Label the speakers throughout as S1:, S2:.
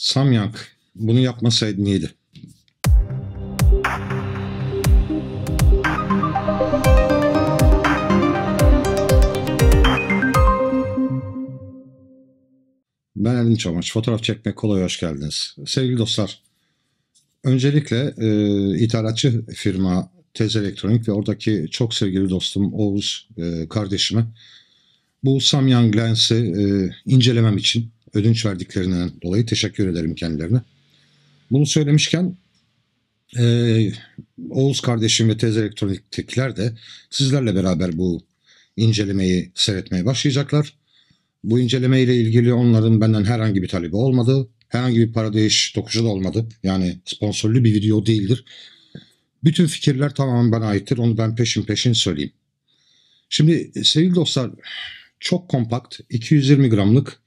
S1: Samyang bunu yapmasaydı neydi? Ben Elin Çamaç. Fotoğraf çekmek kolay hoş geldiniz. Sevgili dostlar, öncelikle e, ithalatçı firma Tez Elektronik ve oradaki çok sevgili dostum Oğuz e, kardeşime bu Samyang lensi e, incelemem için ödünç verdiklerinden dolayı teşekkür ederim kendilerine. Bunu söylemişken e, Oğuz kardeşim ve tez elektroniktekiler de sizlerle beraber bu incelemeyi seyretmeye başlayacaklar. Bu inceleme ile ilgili onların benden herhangi bir talebi olmadı. Herhangi bir para değiş tokuşu da olmadı. Yani sponsorlu bir video değildir. Bütün fikirler tamamen bana aittir. Onu ben peşin peşin söyleyeyim. Şimdi sevgili dostlar çok kompakt 220 gramlık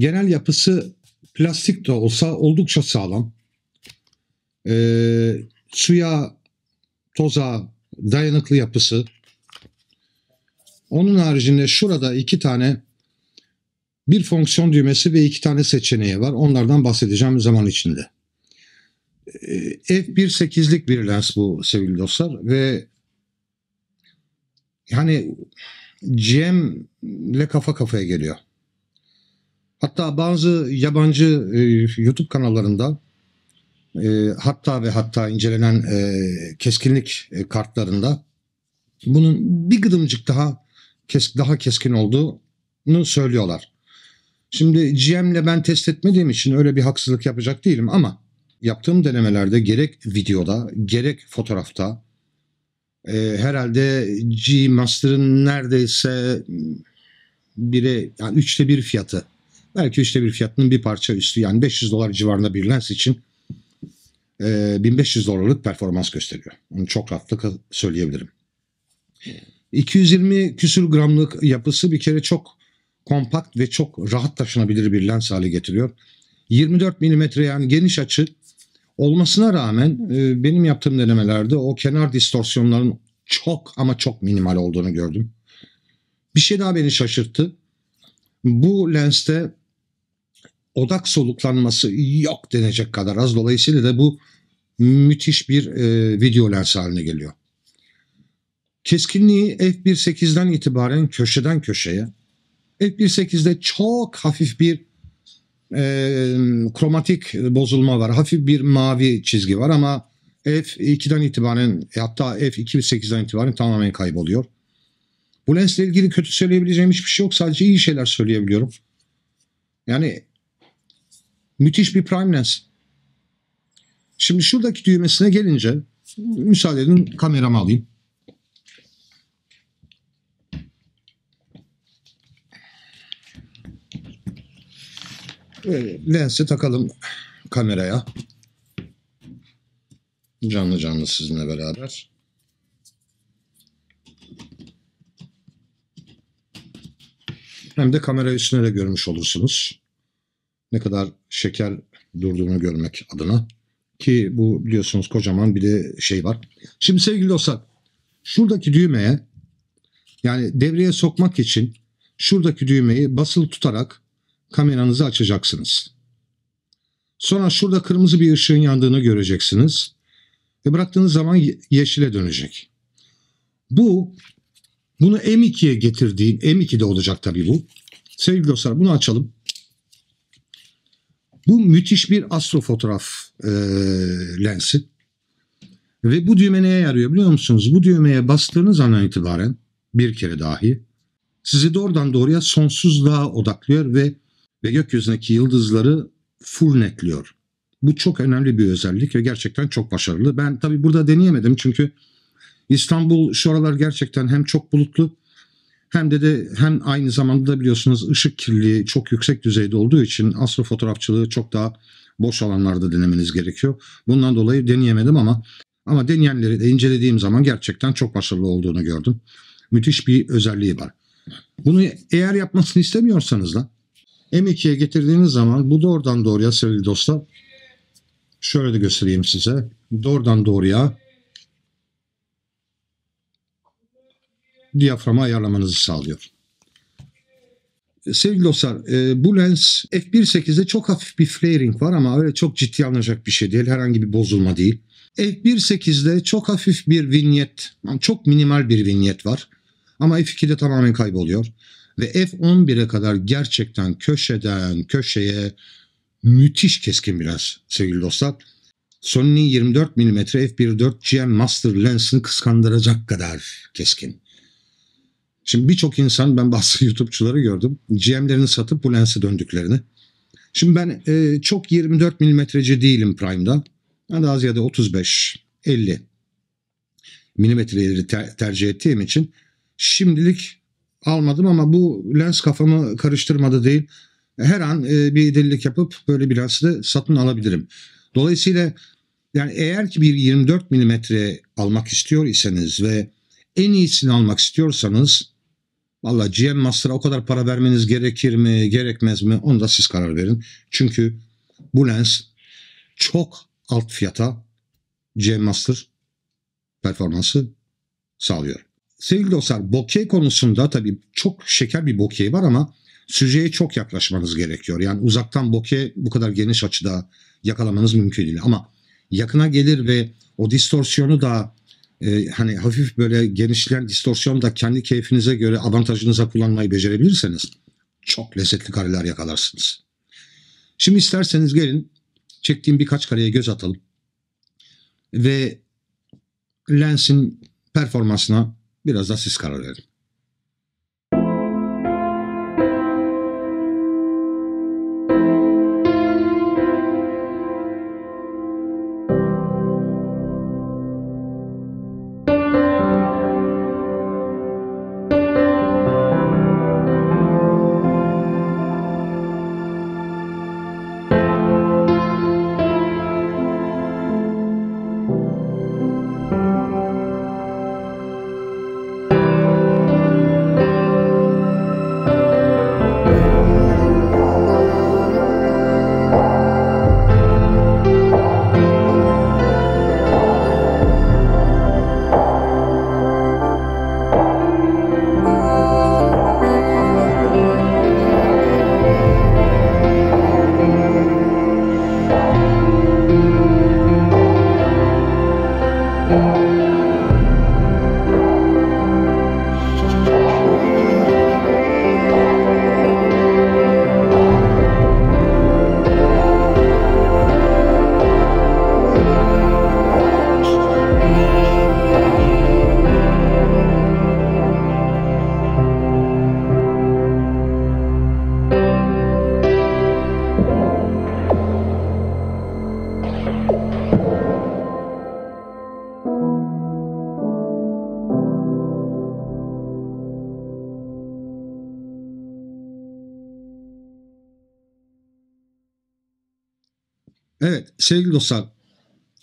S1: Genel yapısı plastik de olsa oldukça sağlam. E, suya, toza dayanıklı yapısı. Onun haricinde şurada iki tane bir fonksiyon düğmesi ve iki tane seçeneği var. Onlardan bahsedeceğim zaman içinde. Ee, F1.8'lik bir lens bu sevgili dostlar ve yani Cem'le kafa kafaya geliyor. Hatta bazı yabancı e, YouTube kanallarında e, hatta ve hatta incelenen e, keskinlik e, kartlarında bunun bir gıdımcık daha kes, daha keskin olduğunu söylüyorlar. Şimdi GM'le ben test etmediğim için öyle bir haksızlık yapacak değilim ama yaptığım denemelerde gerek videoda gerek fotoğrafta e, herhalde G Master'ın neredeyse bire yani üçte bir fiyatı Belki üçte bir fiyatının bir parça üstü yani 500 dolar civarında bir lens için 1500 e, dolarlık performans gösteriyor. Onu çok rahatlıkla söyleyebilirim. 220 küsür gramlık yapısı bir kere çok kompakt ve çok rahat taşınabilir bir lens hale getiriyor. 24 milimetre yani geniş açı olmasına rağmen e, benim yaptığım denemelerde o kenar distorsiyonların çok ama çok minimal olduğunu gördüm. Bir şey daha beni şaşırttı. Bu lenste odak soluklanması yok denecek kadar az. Dolayısıyla da bu müthiş bir e, video lens haline geliyor. Keskinliği f1.8'den itibaren köşeden köşeye, f1.8'de çok hafif bir e, kromatik bozulma var. Hafif bir mavi çizgi var ama f2'den itibaren hatta f2.8'den itibaren tamamen kayboluyor. Bu lensle ilgili kötü söyleyebileceğim hiçbir şey yok. Sadece iyi şeyler söyleyebiliyorum. Yani Müthiş bir prime lens. Şimdi şuradaki düğmesine gelince müsaade edin kameramı alayım. Ee, lensi takalım kameraya. Canlı canlı sizinle beraber. Hem de kamera üstüne de görmüş olursunuz ne kadar şeker durduğunu görmek adına. Ki bu biliyorsunuz kocaman bir de şey var. Şimdi sevgili dostlar şuradaki düğmeye yani devreye sokmak için şuradaki düğmeyi basılı tutarak kameranızı açacaksınız. Sonra şurada kırmızı bir ışığın yandığını göreceksiniz. Ve bıraktığınız zaman yeşile dönecek. Bu bunu M2'ye getirdiğim M2'de olacak tabii bu. Sevgili dostlar bunu açalım. Bu müthiş bir astrofotoğraf e, lensi. Ve bu düğme neye yarıyor biliyor musunuz? Bu düğmeye bastığınız andan itibaren bir kere dahi sizi doğrudan doğruya sonsuzluğa odaklıyor ve ve gökyüzündeki yıldızları full netliyor. Bu çok önemli bir özellik ve gerçekten çok başarılı. Ben tabii burada deneyemedim çünkü İstanbul şu aralar gerçekten hem çok bulutlu hem de de hem aynı zamanda da biliyorsunuz ışık kirliliği çok yüksek düzeyde olduğu için astrofotoğrafçılığı çok daha boş alanlarda denemeniz gerekiyor. Bundan dolayı deneyemedim ama ama deneyenleri de incelediğim zaman gerçekten çok başarılı olduğunu gördüm. Müthiş bir özelliği var. Bunu eğer yapmasını istemiyorsanız da M2'ye getirdiğiniz zaman bu doğrudan doğruya sevgili dostlar şöyle de göstereyim size. Doğrudan doğruya diyaframı ayarlamanızı sağlıyor. E, sevgili dostlar e, bu lens f1.8'de çok hafif bir flaring var ama öyle çok ciddi alınacak bir şey değil. Herhangi bir bozulma değil. F1.8'de çok hafif bir vinyet, çok minimal bir vinyet var. Ama F2'de tamamen kayboluyor. Ve F11'e kadar gerçekten köşeden köşeye müthiş keskin biraz sevgili dostlar. Sony 24 mm f1.4 GM Master lensini kıskandıracak kadar keskin. Şimdi birçok insan ben bazı YouTube'çuları gördüm. GM'lerini satıp bu lense döndüklerini. Şimdi ben e, çok 24 milimetreci değilim Prime'da. Ben daha ziyade 35, 50 milimetreleri ter- tercih ettiğim için şimdilik almadım ama bu lens kafamı karıştırmadı değil. Her an e, bir delilik yapıp böyle bir lensi de satın alabilirim. Dolayısıyla yani eğer ki bir 24 milimetre almak istiyor iseniz ve en iyisini almak istiyorsanız Valla GM Master'a o kadar para vermeniz gerekir mi gerekmez mi onu da siz karar verin. Çünkü bu lens çok alt fiyata GM Master performansı sağlıyor. Sevgili dostlar bokeh konusunda tabii çok şeker bir bokeh var ama süzeye çok yaklaşmanız gerekiyor. Yani uzaktan bokeh bu kadar geniş açıda yakalamanız mümkün değil ama yakına gelir ve o distorsiyonu da e, hani hafif böyle genişleyen distorsiyon da kendi keyfinize göre avantajınıza kullanmayı becerebilirseniz çok lezzetli kareler yakalarsınız. Şimdi isterseniz gelin çektiğim birkaç kareye göz atalım ve lensin performansına biraz da siz karar verin. Evet sevgili dostlar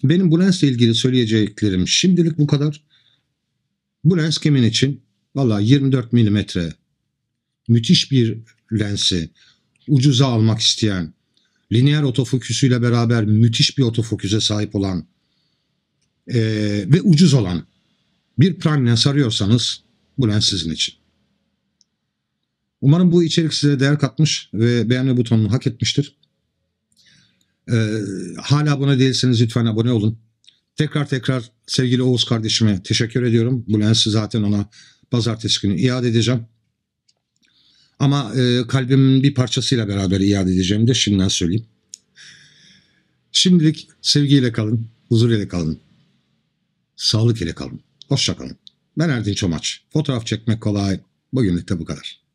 S1: benim bu lensle ilgili söyleyeceklerim şimdilik bu kadar. Bu lens kimin için? Valla 24 milimetre müthiş bir lensi ucuza almak isteyen, lineer otofoküsüyle beraber müthiş bir otofoküse sahip olan e, ve ucuz olan bir prime lens arıyorsanız bu lens sizin için. Umarım bu içerik size değer katmış ve beğenme butonunu hak etmiştir. Ee, hala abone değilseniz lütfen abone olun. Tekrar tekrar sevgili Oğuz kardeşime teşekkür ediyorum. Bu lensi zaten ona pazartesi günü iade edeceğim. Ama e, kalbimin bir parçasıyla beraber iade edeceğim de şimdiden söyleyeyim. Şimdilik sevgiyle kalın, huzur ile kalın, sağlık ile kalın. Hoşça kalın. Ben Erdin Çomaç. Fotoğraf çekmek kolay. Bugünlük de bu kadar.